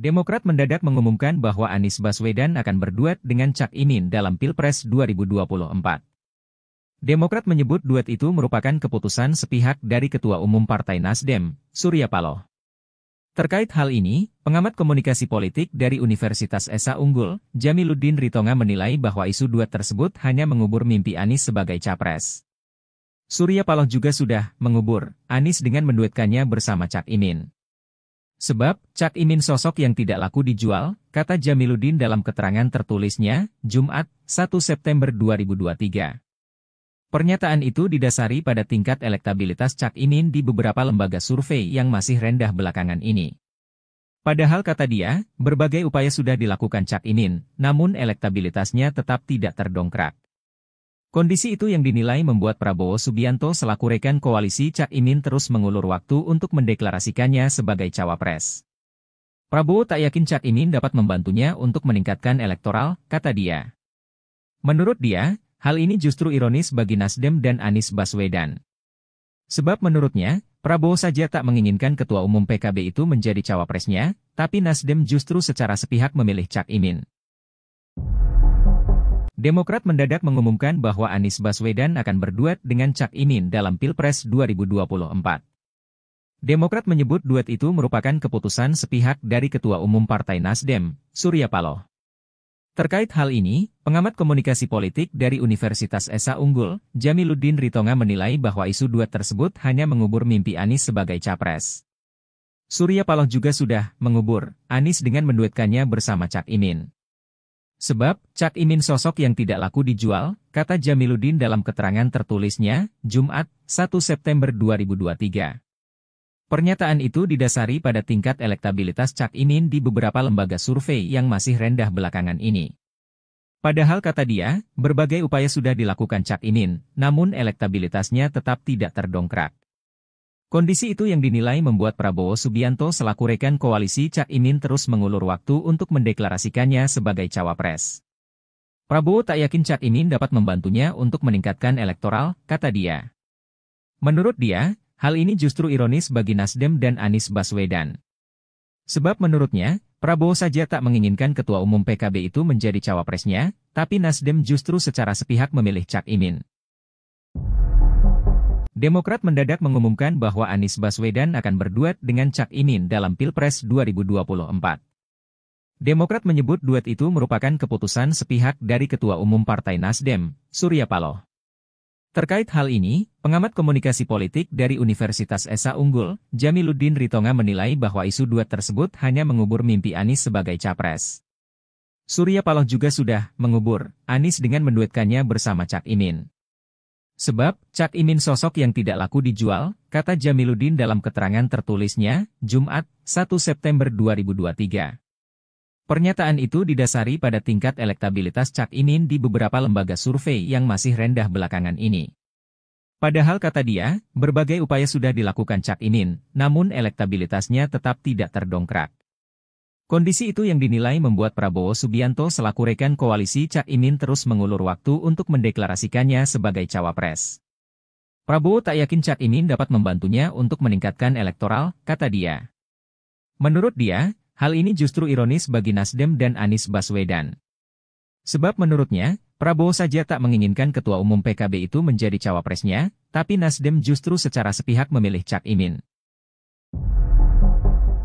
Demokrat mendadak mengumumkan bahwa Anies Baswedan akan berduet dengan Cak Imin dalam Pilpres 2024. Demokrat menyebut duet itu merupakan keputusan sepihak dari Ketua Umum Partai Nasdem, Surya Paloh. Terkait hal ini, pengamat komunikasi politik dari Universitas Esa Unggul, Jamiluddin Ritonga menilai bahwa isu duet tersebut hanya mengubur mimpi Anies sebagai capres. Surya Paloh juga sudah mengubur Anies dengan menduetkannya bersama Cak Imin. Sebab, Cak Imin sosok yang tidak laku dijual, kata Jamiluddin dalam keterangan tertulisnya, Jumat, 1 September 2023. Pernyataan itu didasari pada tingkat elektabilitas Cak Imin di beberapa lembaga survei yang masih rendah belakangan ini. Padahal kata dia, berbagai upaya sudah dilakukan Cak Imin, namun elektabilitasnya tetap tidak terdongkrak. Kondisi itu yang dinilai membuat Prabowo Subianto selaku rekan koalisi Cak Imin terus mengulur waktu untuk mendeklarasikannya sebagai cawapres. Prabowo tak yakin Cak Imin dapat membantunya untuk meningkatkan elektoral, kata dia. Menurut dia, hal ini justru ironis bagi Nasdem dan Anies Baswedan. Sebab menurutnya, Prabowo saja tak menginginkan Ketua Umum PKB itu menjadi cawapresnya, tapi Nasdem justru secara sepihak memilih Cak Imin. Demokrat mendadak mengumumkan bahwa Anies Baswedan akan berduet dengan Cak Imin dalam Pilpres 2024. Demokrat menyebut duet itu merupakan keputusan sepihak dari Ketua Umum Partai Nasdem, Surya Paloh. Terkait hal ini, pengamat komunikasi politik dari Universitas Esa Unggul, Jamiluddin Ritonga menilai bahwa isu duet tersebut hanya mengubur mimpi Anies sebagai capres. Surya Paloh juga sudah mengubur Anies dengan menduetkannya bersama Cak Imin. Sebab, Cak Imin sosok yang tidak laku dijual, kata Jamiludin dalam keterangan tertulisnya, Jumat, 1 September 2023. Pernyataan itu didasari pada tingkat elektabilitas Cak Imin di beberapa lembaga survei yang masih rendah belakangan ini. Padahal kata dia, berbagai upaya sudah dilakukan Cak Imin, namun elektabilitasnya tetap tidak terdongkrak. Kondisi itu yang dinilai membuat Prabowo Subianto selaku rekan koalisi Cak Imin terus mengulur waktu untuk mendeklarasikannya sebagai cawapres. Prabowo tak yakin Cak Imin dapat membantunya untuk meningkatkan elektoral, kata dia. Menurut dia, hal ini justru ironis bagi Nasdem dan Anies Baswedan. Sebab menurutnya, Prabowo saja tak menginginkan Ketua Umum PKB itu menjadi cawapresnya, tapi Nasdem justru secara sepihak memilih Cak Imin. Demokrat mendadak mengumumkan bahwa Anies Baswedan akan berduet dengan Cak Imin dalam Pilpres 2024. Demokrat menyebut duet itu merupakan keputusan sepihak dari Ketua Umum Partai Nasdem, Surya Paloh. Terkait hal ini, pengamat komunikasi politik dari Universitas Esa Unggul, Jamiluddin Ritonga menilai bahwa isu duet tersebut hanya mengubur mimpi Anies sebagai capres. Surya Paloh juga sudah mengubur Anies dengan menduetkannya bersama Cak Imin. Sebab, Cak Imin sosok yang tidak laku dijual, kata Jamiluddin dalam keterangan tertulisnya, Jumat, 1 September 2023. Pernyataan itu didasari pada tingkat elektabilitas Cak Imin di beberapa lembaga survei yang masih rendah belakangan ini. Padahal kata dia, berbagai upaya sudah dilakukan Cak Imin, namun elektabilitasnya tetap tidak terdongkrak. Kondisi itu yang dinilai membuat Prabowo Subianto selaku rekan koalisi Cak Imin terus mengulur waktu untuk mendeklarasikannya sebagai cawapres. Prabowo tak yakin Cak Imin dapat membantunya untuk meningkatkan elektoral, kata dia. Menurut dia, hal ini justru ironis bagi Nasdem dan Anies Baswedan. Sebab menurutnya, Prabowo saja tak menginginkan Ketua Umum PKB itu menjadi cawapresnya, tapi Nasdem justru secara sepihak memilih Cak Imin.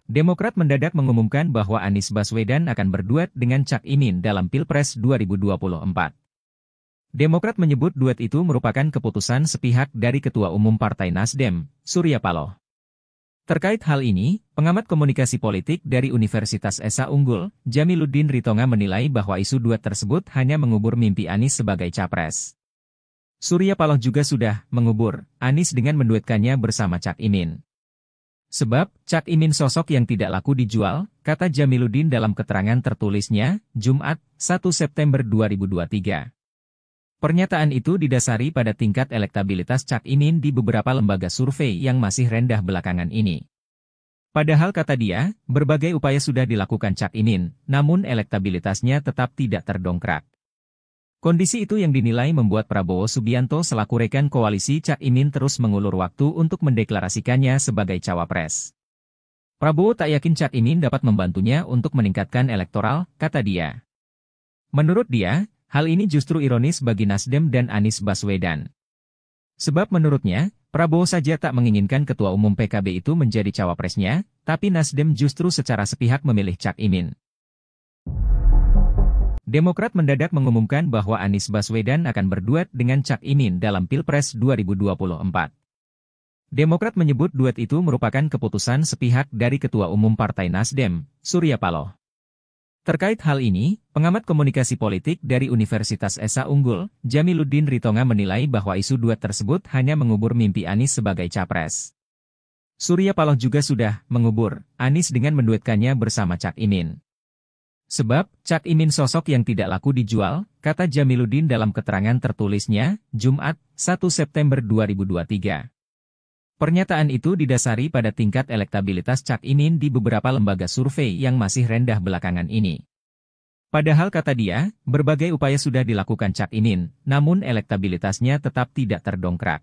Demokrat mendadak mengumumkan bahwa Anies Baswedan akan berduet dengan Cak Imin dalam Pilpres 2024. Demokrat menyebut duet itu merupakan keputusan sepihak dari Ketua Umum Partai Nasdem, Surya Paloh. Terkait hal ini, pengamat komunikasi politik dari Universitas Esa Unggul, Jamiluddin Ritonga menilai bahwa isu duet tersebut hanya mengubur mimpi Anies sebagai capres. Surya Paloh juga sudah mengubur Anies dengan menduetkannya bersama Cak Imin. Sebab, Cak Imin sosok yang tidak laku dijual, kata Jamiludin dalam keterangan tertulisnya, Jumat, 1 September 2023. Pernyataan itu didasari pada tingkat elektabilitas Cak Imin di beberapa lembaga survei yang masih rendah belakangan ini. Padahal kata dia, berbagai upaya sudah dilakukan Cak Imin, namun elektabilitasnya tetap tidak terdongkrak. Kondisi itu yang dinilai membuat Prabowo Subianto selaku rekan koalisi Cak Imin terus mengulur waktu untuk mendeklarasikannya sebagai cawapres. Prabowo tak yakin Cak Imin dapat membantunya untuk meningkatkan elektoral, kata dia. Menurut dia, hal ini justru ironis bagi Nasdem dan Anies Baswedan. Sebab menurutnya, Prabowo saja tak menginginkan Ketua Umum PKB itu menjadi cawapresnya, tapi Nasdem justru secara sepihak memilih Cak Imin. Demokrat mendadak mengumumkan bahwa Anies Baswedan akan berduet dengan Cak Imin dalam Pilpres 2024. Demokrat menyebut duet itu merupakan keputusan sepihak dari Ketua Umum Partai Nasdem, Surya Paloh. Terkait hal ini, pengamat komunikasi politik dari Universitas Esa Unggul, Jamiluddin Ritonga menilai bahwa isu duet tersebut hanya mengubur mimpi Anies sebagai capres. Surya Paloh juga sudah mengubur Anies dengan menduetkannya bersama Cak Imin. Sebab, Cak Imin sosok yang tidak laku dijual, kata Jamiluddin dalam keterangan tertulisnya, Jumat, 1 September 2023. Pernyataan itu didasari pada tingkat elektabilitas Cak Imin di beberapa lembaga survei yang masih rendah belakangan ini. Padahal kata dia, berbagai upaya sudah dilakukan Cak Imin, namun elektabilitasnya tetap tidak terdongkrak.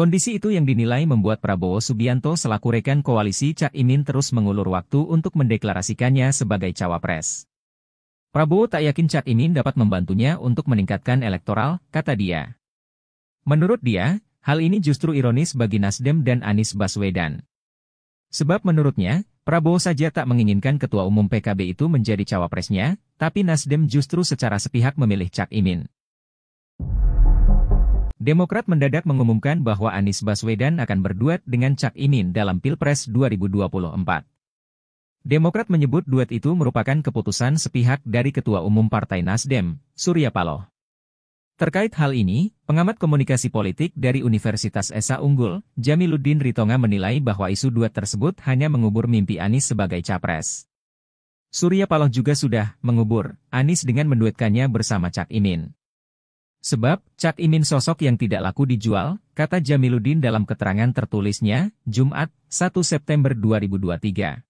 Kondisi itu yang dinilai membuat Prabowo Subianto selaku rekan koalisi Cak Imin terus mengulur waktu untuk mendeklarasikannya sebagai cawapres. Prabowo tak yakin Cak Imin dapat membantunya untuk meningkatkan elektoral, kata dia. Menurut dia, hal ini justru ironis bagi Nasdem dan Anies Baswedan. Sebab menurutnya, Prabowo saja tak menginginkan Ketua Umum PKB itu menjadi cawapresnya, tapi Nasdem justru secara sepihak memilih Cak Imin. Demokrat mendadak mengumumkan bahwa Anies Baswedan akan berduet dengan Cak Imin dalam Pilpres 2024. Demokrat menyebut duet itu merupakan keputusan sepihak dari Ketua Umum Partai Nasdem, Surya Paloh. Terkait hal ini, pengamat komunikasi politik dari Universitas Esa Unggul, Jamiluddin Ritonga menilai bahwa isu duet tersebut hanya mengubur mimpi Anies sebagai capres. Surya Paloh juga sudah mengubur Anies dengan menduetkannya bersama Cak Imin. Sebab, Cak Imin sosok yang tidak laku dijual, kata Jamiluddin dalam keterangan tertulisnya, Jumat, 1 September 2023.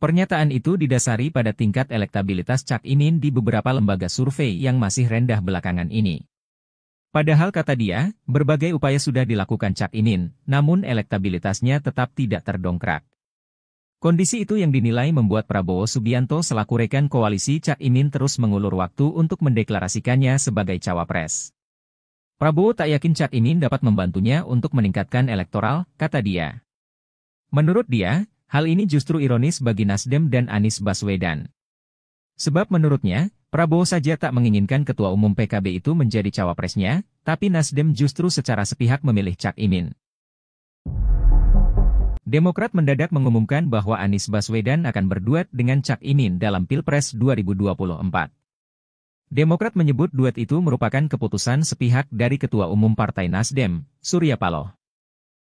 Pernyataan itu didasari pada tingkat elektabilitas Cak Imin di beberapa lembaga survei yang masih rendah belakangan ini. Padahal kata dia, berbagai upaya sudah dilakukan Cak Imin, namun elektabilitasnya tetap tidak terdongkrak. Kondisi itu yang dinilai membuat Prabowo Subianto selaku rekan koalisi Cak Imin terus mengulur waktu untuk mendeklarasikannya sebagai cawapres. Prabowo tak yakin Cak Imin dapat membantunya untuk meningkatkan elektoral, kata dia. Menurut dia, hal ini justru ironis bagi Nasdem dan Anies Baswedan. Sebab menurutnya, Prabowo saja tak menginginkan Ketua Umum PKB itu menjadi cawapresnya, tapi Nasdem justru secara sepihak memilih Cak Imin. Demokrat mendadak mengumumkan bahwa Anies Baswedan akan berduet dengan Cak Imin dalam Pilpres 2024. Demokrat menyebut duet itu merupakan keputusan sepihak dari Ketua Umum Partai Nasdem, Surya Paloh.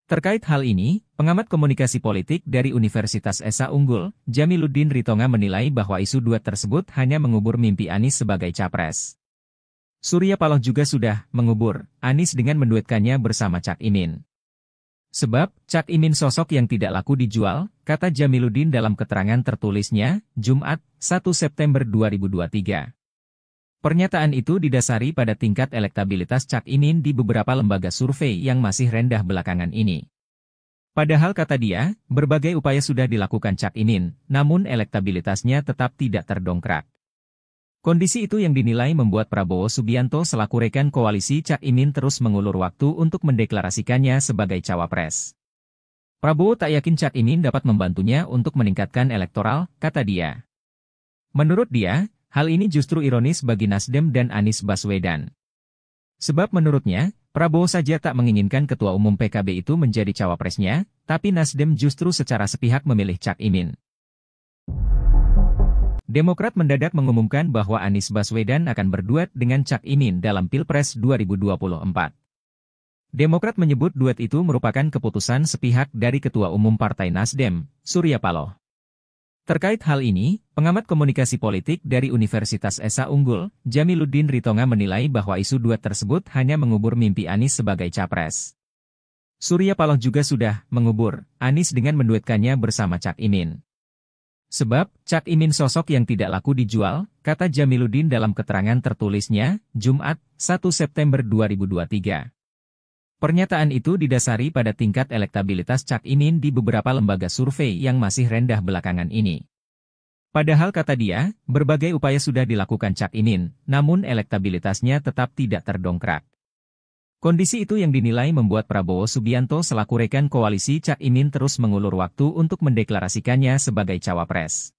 Terkait hal ini, pengamat komunikasi politik dari Universitas Esa Unggul, Jamiluddin Ritonga menilai bahwa isu duet tersebut hanya mengubur mimpi Anies sebagai capres. Surya Paloh juga sudah mengubur Anies dengan menduetkannya bersama Cak Imin. Sebab, Cak Imin sosok yang tidak laku dijual, kata Jamiluddin dalam keterangan tertulisnya, Jumat, 1 September 2023. Pernyataan itu didasari pada tingkat elektabilitas Cak Imin di beberapa lembaga survei yang masih rendah belakangan ini. Padahal kata dia, berbagai upaya sudah dilakukan Cak Imin, namun elektabilitasnya tetap tidak terdongkrak. Kondisi itu yang dinilai membuat Prabowo Subianto selaku rekan koalisi Cak Imin terus mengulur waktu untuk mendeklarasikannya sebagai cawapres. Prabowo tak yakin Cak Imin dapat membantunya untuk meningkatkan elektoral, kata dia. Menurut dia, hal ini justru ironis bagi Nasdem dan Anies Baswedan. Sebab menurutnya, Prabowo saja tak menginginkan Ketua Umum PKB itu menjadi cawapresnya, tapi Nasdem justru secara sepihak memilih Cak Imin. Demokrat mendadak mengumumkan bahwa Anies Baswedan akan berduet dengan Cak Imin dalam Pilpres 2024. Demokrat menyebut duet itu merupakan keputusan sepihak dari Ketua Umum Partai Nasdem, Surya Paloh. Terkait hal ini, pengamat komunikasi politik dari Universitas Esa Unggul, Jamiluddin Ritonga menilai bahwa isu duet tersebut hanya mengubur mimpi Anies sebagai capres. Surya Paloh juga sudah mengubur Anies dengan menduetkannya bersama Cak Imin. Sebab, Cak Imin sosok yang tidak laku dijual, kata Jamiluddin dalam keterangan tertulisnya, Jumat, 1 September 2023. Pernyataan itu didasari pada tingkat elektabilitas Cak Imin di beberapa lembaga survei yang masih rendah belakangan ini. Padahal kata dia, berbagai upaya sudah dilakukan Cak Imin, namun elektabilitasnya tetap tidak terdongkrak. Kondisi itu yang dinilai membuat Prabowo Subianto selaku rekan koalisi Cak Imin terus mengulur waktu untuk mendeklarasikannya sebagai cawapres.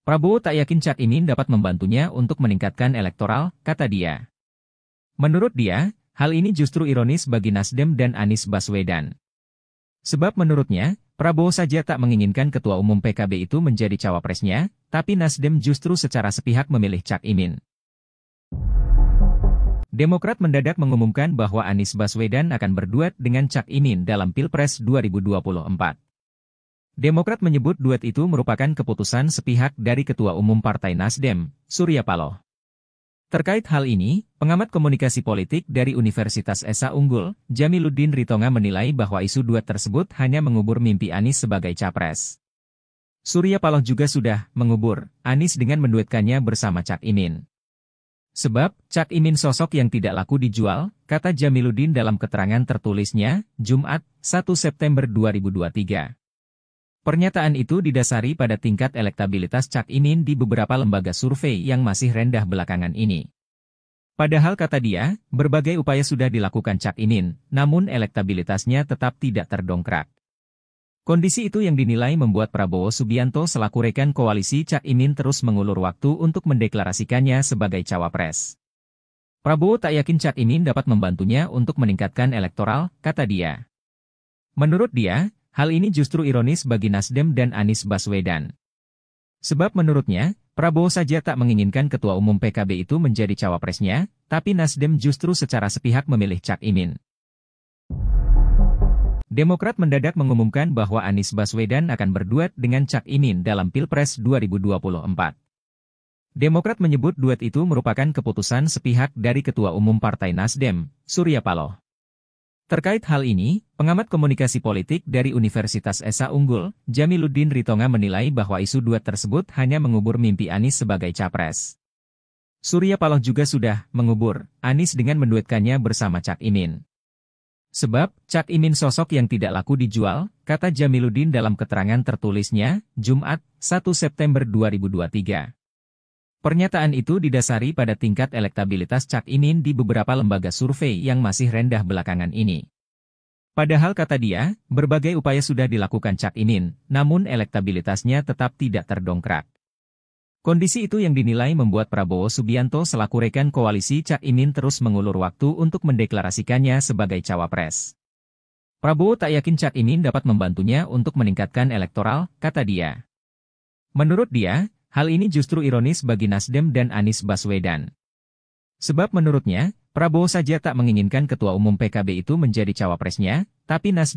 Prabowo tak yakin Cak Imin dapat membantunya untuk meningkatkan elektoral, kata dia. Menurut dia, hal ini justru ironis bagi Nasdem dan Anies Baswedan. Sebab menurutnya, Prabowo saja tak menginginkan Ketua Umum PKB itu menjadi cawapresnya, tapi Nasdem justru secara sepihak memilih Cak Imin. Demokrat mendadak mengumumkan bahwa Anies Baswedan akan berduet dengan Cak Imin dalam Pilpres 2024. Demokrat menyebut duet itu merupakan keputusan sepihak dari Ketua Umum Partai Nasdem, Surya Paloh. Terkait hal ini, pengamat komunikasi politik dari Universitas Esa Unggul, Jamiluddin Ritonga menilai bahwa isu duet tersebut hanya mengubur mimpi Anies sebagai capres. Surya Paloh juga sudah mengubur Anies dengan menduetkannya bersama Cak Imin. Sebab, Cak Imin sosok yang tidak laku dijual, kata Jamiluddin dalam keterangan tertulisnya, Jumat, 1 September 2023. Pernyataan itu didasari pada tingkat elektabilitas Cak Imin di beberapa lembaga survei yang masih rendah belakangan ini. Padahal kata dia, berbagai upaya sudah dilakukan Cak Imin, namun elektabilitasnya tetap tidak terdongkrak. Kondisi itu yang dinilai membuat Prabowo Subianto selaku rekan koalisi Cak Imin terus mengulur waktu untuk mendeklarasikannya sebagai cawapres. Prabowo tak yakin Cak Imin dapat membantunya untuk meningkatkan elektoral, kata dia. Menurut dia, hal ini justru ironis bagi Nasdem dan Anies Baswedan. Sebab menurutnya, Prabowo saja tak menginginkan Ketua Umum PKB itu menjadi cawapresnya, tapi Nasdem justru secara sepihak memilih Cak Imin. Demokrat mendadak mengumumkan bahwa Anies Baswedan akan berduet dengan Cak Imin dalam Pilpres 2024. Demokrat menyebut duet itu merupakan keputusan sepihak dari Ketua Umum Partai Nasdem, Surya Paloh. Terkait hal ini, pengamat komunikasi politik dari Universitas Esa Unggul, Jamiluddin Ritonga menilai bahwa isu duet tersebut hanya mengubur mimpi Anies sebagai capres. Surya Paloh juga sudah mengubur Anies dengan menduetkannya bersama Cak Imin. Sebab, Cak Imin sosok yang tidak laku dijual, kata Jamiluddin dalam keterangan tertulisnya, Jumat, 1 September 2023. Pernyataan itu didasari pada tingkat elektabilitas Cak Imin di beberapa lembaga survei yang masih rendah belakangan ini. Padahal kata dia, berbagai upaya sudah dilakukan Cak Imin, namun elektabilitasnya tetap tidak terdongkrak. Kondisi itu yang dinilai membuat Prabowo Subianto selaku rekan koalisi Cak Imin terus mengulur waktu untuk mendeklarasikannya sebagai cawapres. Prabowo tak yakin Cak Imin dapat membantunya untuk meningkatkan elektoral, kata dia. Menurut dia, hal ini justru ironis bagi Nasdem dan Anies Baswedan. Sebab menurutnya, Prabowo saja tak menginginkan Ketua Umum PKB itu menjadi cawapresnya, tapi Nasdem